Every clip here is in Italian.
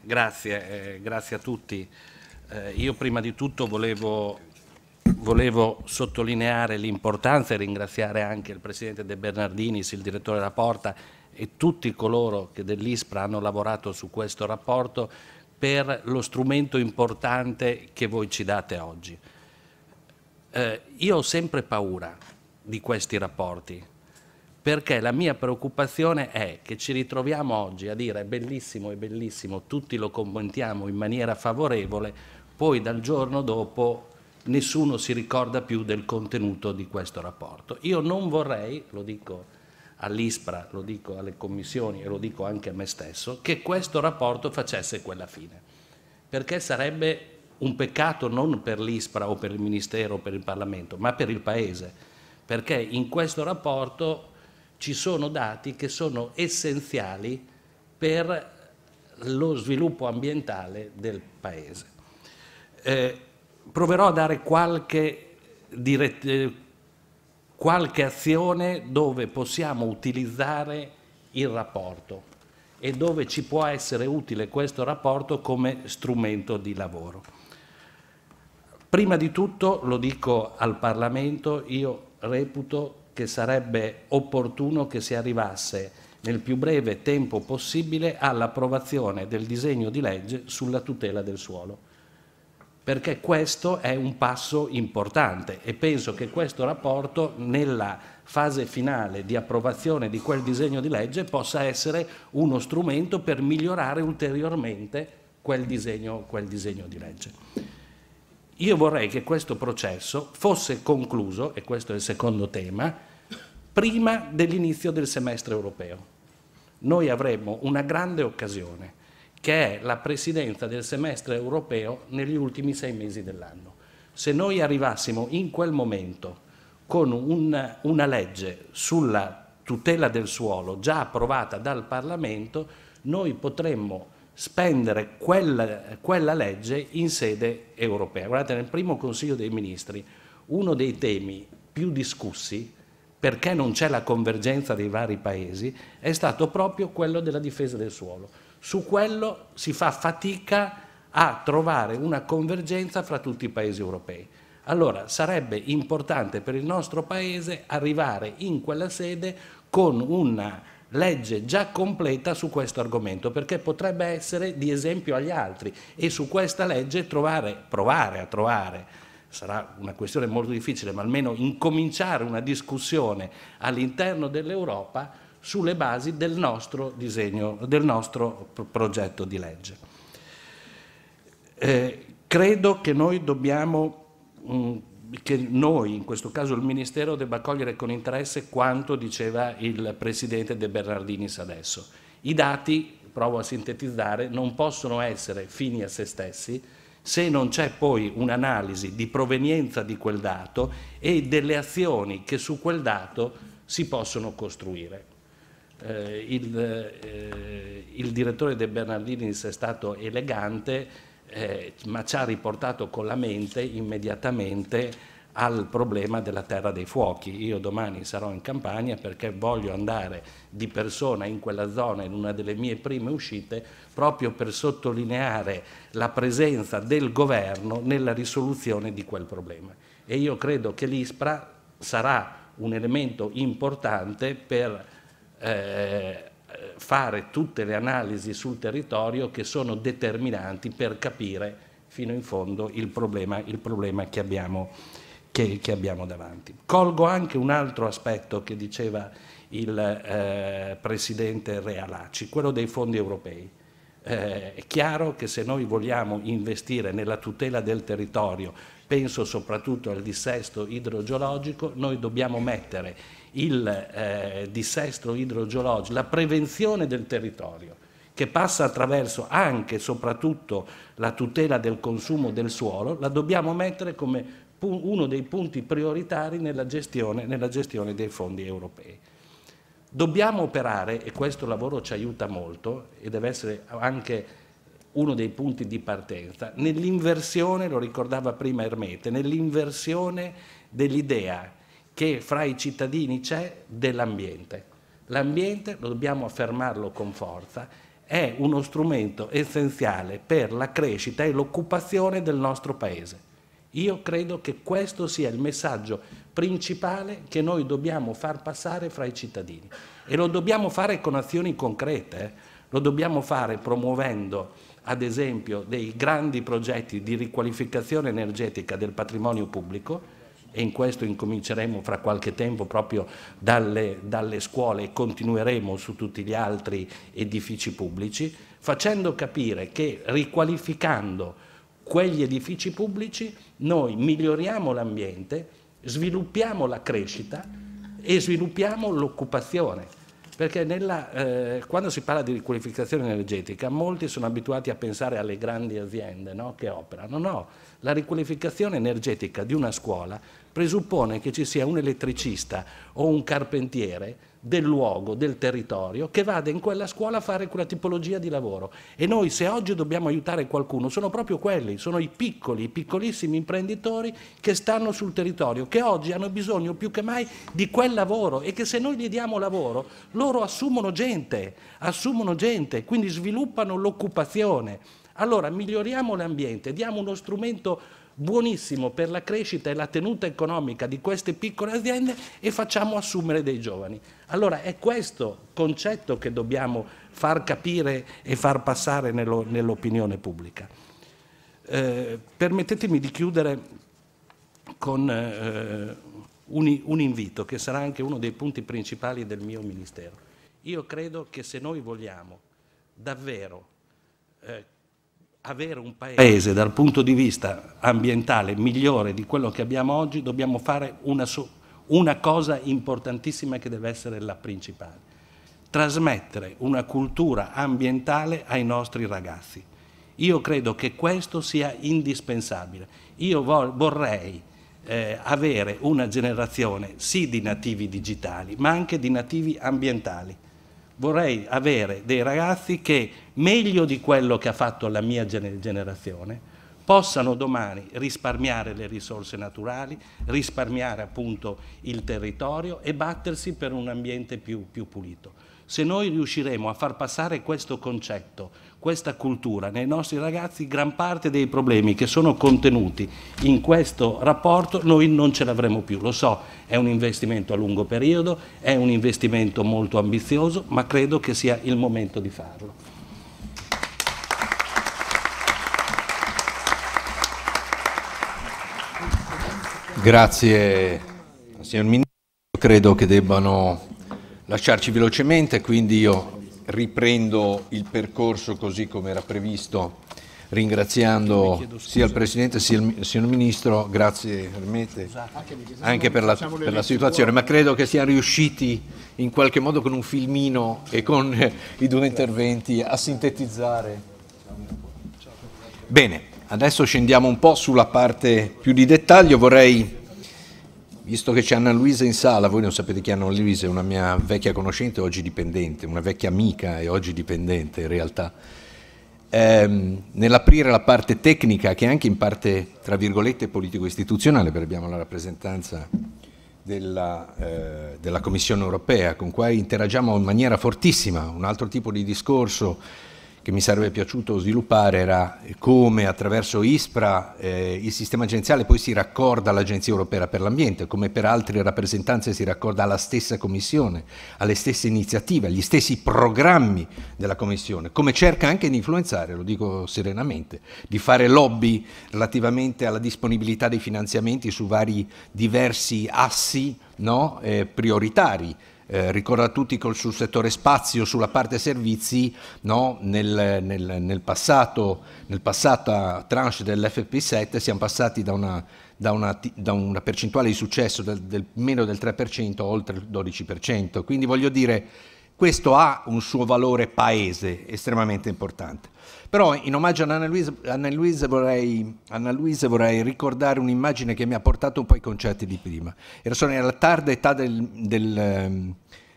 Grazie, eh, grazie a tutti. Eh, io prima di tutto volevo, volevo sottolineare l'importanza e ringraziare anche il Presidente De Bernardinis, il Direttore della Porta e tutti coloro che dell'ISPRA hanno lavorato su questo rapporto per lo strumento importante che voi ci date oggi. Eh, io ho sempre paura di questi rapporti, perché la mia preoccupazione è che ci ritroviamo oggi a dire è bellissimo, è bellissimo, tutti lo commentiamo in maniera favorevole, poi dal giorno dopo nessuno si ricorda più del contenuto di questo rapporto. Io non vorrei, lo dico all'ISPRA, lo dico alle commissioni e lo dico anche a me stesso, che questo rapporto facesse quella fine, perché sarebbe un peccato non per l'ISPRA o per il Ministero o per il Parlamento, ma per il Paese, perché in questo rapporto ci sono dati che sono essenziali per lo sviluppo ambientale del Paese. Eh, proverò a dare qualche, dirett- eh, qualche azione dove possiamo utilizzare il rapporto e dove ci può essere utile questo rapporto come strumento di lavoro. Prima di tutto, lo dico al Parlamento, io reputo che sarebbe opportuno che si arrivasse nel più breve tempo possibile all'approvazione del disegno di legge sulla tutela del suolo. Perché questo è un passo importante e penso che questo rapporto nella fase finale di approvazione di quel disegno di legge possa essere uno strumento per migliorare ulteriormente quel disegno, quel disegno di legge. Io vorrei che questo processo fosse concluso, e questo è il secondo tema, prima dell'inizio del semestre europeo. Noi avremmo una grande occasione, che è la presidenza del semestre europeo negli ultimi sei mesi dell'anno. Se noi arrivassimo in quel momento con un, una legge sulla tutela del suolo già approvata dal Parlamento, noi potremmo spendere quella, quella, legge in sede europea. Guardate, nel primo Consiglio dei Ministri uno dei temi più discussi, perché non c'è la convergenza dei vari paesi, è stato proprio quello della difesa del suolo. Su quello si fa fatica a trovare una convergenza fra tutti i paesi europei. Allora sarebbe importante per il nostro paese arrivare in quella sede con una legge già completa su questo argomento perché potrebbe essere di esempio agli altri e su questa legge trovare, provare a trovare, sarà una questione molto difficile, ma almeno incominciare una discussione all'interno dell'Europa sulle basi del nostro disegno, del nostro progetto di legge. Eh, credo che noi dobbiamo mh, mm, che noi, in questo caso il Ministero, debba cogliere con interesse quanto diceva il Presidente De Bernardinis adesso. I dati, provo a sintetizzare, non possono essere fini a se stessi se non c'è poi un'analisi di provenienza di quel dato e delle azioni che su quel dato si possono costruire. Eh, il, eh, il direttore De Bernardinis è stato elegante eh, ma ci ha riportato con la mente immediatamente al problema della terra dei fuochi. Io domani sarò in campagna perché voglio andare di persona in quella zona in una delle mie prime uscite proprio per sottolineare la presenza del governo nella risoluzione di quel problema. E io credo che l'ISPRA sarà un elemento importante per eh, fare tutte le analisi sul territorio che sono determinanti per capire fino in fondo il problema, il problema che, abbiamo, che, che, abbiamo, davanti. Colgo anche un altro aspetto che diceva il eh, Presidente Realacci, quello dei fondi europei. Eh, è chiaro che se noi vogliamo investire nella tutela del territorio, penso soprattutto al dissesto idrogeologico, noi dobbiamo mettere il eh, dissesto idrogeologico, la prevenzione del territorio, che passa attraverso anche e soprattutto la tutela del consumo del suolo, la dobbiamo mettere come uno dei punti prioritari nella gestione, nella gestione dei fondi europei. Dobbiamo operare, e questo lavoro ci aiuta molto e deve essere anche uno dei punti di partenza, nell'inversione, lo ricordava prima Ermete, nell'inversione dell'idea che fra i cittadini c'è dell'ambiente. L'ambiente, lo dobbiamo affermarlo con forza, è uno strumento essenziale per la crescita e l'occupazione del nostro Paese. Io credo che questo sia il messaggio principale che noi dobbiamo far passare fra i cittadini e lo dobbiamo fare con azioni concrete, eh? lo dobbiamo fare promuovendo ad esempio dei grandi progetti di riqualificazione energetica del patrimonio pubblico e in questo incominceremo fra qualche tempo proprio dalle, dalle scuole e continueremo su tutti gli altri edifici pubblici, facendo capire che riqualificando quegli edifici pubblici, noi miglioriamo l'ambiente, sviluppiamo la crescita e sviluppiamo l'occupazione. Perché nella, eh, quando si parla di riqualificazione energetica, molti sono abituati a pensare alle grandi aziende no? che operano. No, la riqualificazione energetica di una scuola presuppone che ci sia un elettricista o un carpentiere del luogo, del territorio, che vada in quella scuola a fare quella tipologia di lavoro. E noi se oggi dobbiamo aiutare qualcuno sono proprio quelli, sono i piccoli, i piccolissimi imprenditori che stanno sul territorio, che oggi hanno bisogno più che mai di quel lavoro e che se noi gli diamo lavoro loro assumono gente, assumono gente, quindi sviluppano l'occupazione. Allora miglioriamo l'ambiente, diamo uno strumento buonissimo per la crescita e la tenuta economica di queste piccole aziende e facciamo assumere dei giovani. Allora è questo concetto che dobbiamo far capire e far passare nell'opinione pubblica. Eh, permettetemi di chiudere con eh, un, un invito che sarà anche uno dei punti principali del mio Ministero. Io credo che se noi vogliamo davvero eh, avere un paese dal punto di vista ambientale migliore di quello che abbiamo oggi, dobbiamo fare una, una cosa importantissima che deve essere la principale. Trasmettere una cultura ambientale ai nostri ragazzi. Io credo che questo sia indispensabile. Io vorrei eh, avere una generazione sì di nativi digitali, ma anche di nativi ambientali. Vorrei avere dei ragazzi che meglio di quello che ha fatto la mia generazione, possano domani risparmiare le risorse naturali, risparmiare appunto il territorio e battersi per un ambiente più, più pulito. Se noi riusciremo a far passare questo concetto, questa cultura nei nostri ragazzi, gran parte dei problemi che sono contenuti in questo rapporto noi non ce l'avremo più. Lo so, è un investimento a lungo periodo, è un investimento molto ambizioso, ma credo che sia il momento di farlo. Grazie signor Ministro, credo che debbano lasciarci velocemente, quindi io riprendo il percorso così come era previsto, ringraziando sia il Presidente sia il signor Ministro, grazie Ermete, anche per la, per la situazione, ma credo che siano riusciti in qualche modo con un filmino e con i due interventi a sintetizzare. Bene. Adesso scendiamo un po' sulla parte più di dettaglio, vorrei, visto che c'è Anna Luisa in sala, voi non sapete chi è Anna Luisa, è una mia vecchia conoscente, oggi dipendente, una vecchia amica e oggi dipendente in realtà, ehm, nell'aprire la parte tecnica che è anche in parte, tra virgolette, politico-istituzionale, perché abbiamo la rappresentanza della, eh, della Commissione europea, con cui interagiamo in maniera fortissima, un altro tipo di discorso che mi sarebbe piaciuto sviluppare era come attraverso ISPRA eh, il sistema agenziale poi si raccorda all'Agenzia Europea per l'Ambiente, come per altre rappresentanze si raccorda alla stessa Commissione, alle stesse iniziative, agli stessi programmi della Commissione, come cerca anche di influenzare, lo dico serenamente, di fare lobby relativamente alla disponibilità dei finanziamenti su vari diversi assi no, eh, prioritari eh, ricordo a tutti col, sul settore spazio, sulla parte servizi, no? nel, nel, nel, passato, nel passata eh, tranche dell'FP7 siamo passati da una, da una, da una percentuale di successo del, del meno del 3% a oltre il 12%. Quindi voglio dire questo ha un suo valore paese estremamente importante. Però in omaggio ad Anna Luisa, Anna Luisa, vorrei, Anna Luisa vorrei, ricordare un'immagine che mi ha portato un po' ai concetti di prima. Era solo nella tarda età del, del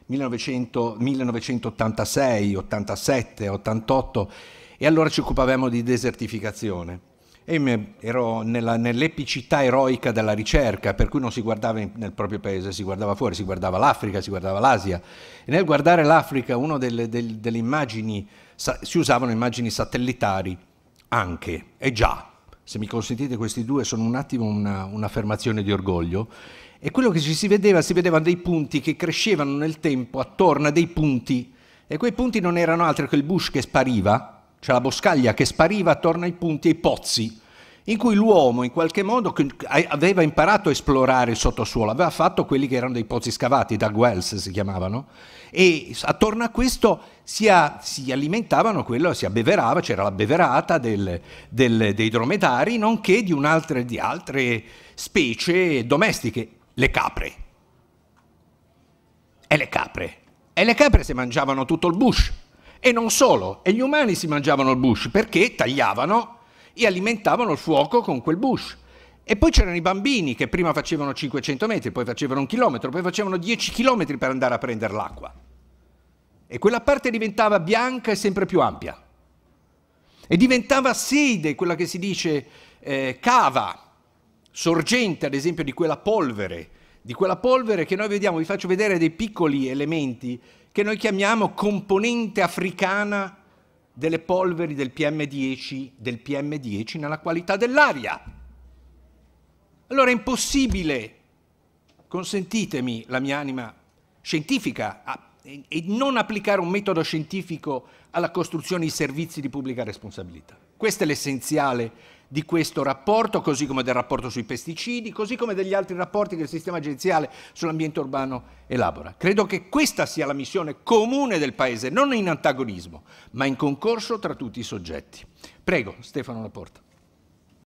1986, 87, 88 e allora ci occupavamo di desertificazione e ero nell'epicità eroica della ricerca, per cui non si guardava nel proprio paese, si guardava fuori, si guardava l'Africa, si guardava l'Asia. E nel guardare l'Africa, una delle, delle, delle immagini, si usavano immagini satellitari anche, e già, se mi consentite questi due, sono un attimo un'affermazione di orgoglio. E quello che ci si vedeva, si vedevano dei punti che crescevano nel tempo attorno a dei punti, e quei punti non erano altri che il bush che spariva, c'è la boscaglia che spariva attorno ai punti e ai pozzi, in cui l'uomo in qualche modo aveva imparato a esplorare il sottosuolo, aveva fatto quelli che erano dei pozzi scavati, da Wells si chiamavano, e attorno a questo si, si alimentavano, quello, si abbeverava, c'era la beverata del, del, dei dromedari, nonché di, di altre specie domestiche, le capre. E le capre. E le capre si mangiavano tutto il bush e non solo, e gli umani si mangiavano il bush perché tagliavano e alimentavano il fuoco con quel bush. E poi c'erano i bambini che prima facevano 500 metri, poi facevano un chilometro, poi facevano 10 chilometri per andare a prendere l'acqua. E quella parte diventava bianca e sempre più ampia. E diventava sede, quella che si dice eh, cava, sorgente ad esempio di quella polvere, di quella polvere che noi vediamo, vi faccio vedere dei piccoli elementi che noi chiamiamo componente africana delle polveri del PM10, del PM10 nella qualità dell'aria. Allora è impossibile, consentitemi la mia anima scientifica, a, e, e non applicare un metodo scientifico alla costruzione di servizi di pubblica responsabilità. Questo è l'essenziale di questo rapporto, così come del rapporto sui pesticidi, così come degli altri rapporti che il sistema agenziale sull'ambiente urbano elabora. Credo che questa sia la missione comune del Paese, non in antagonismo, ma in concorso tra tutti i soggetti. Prego, Stefano Laporta.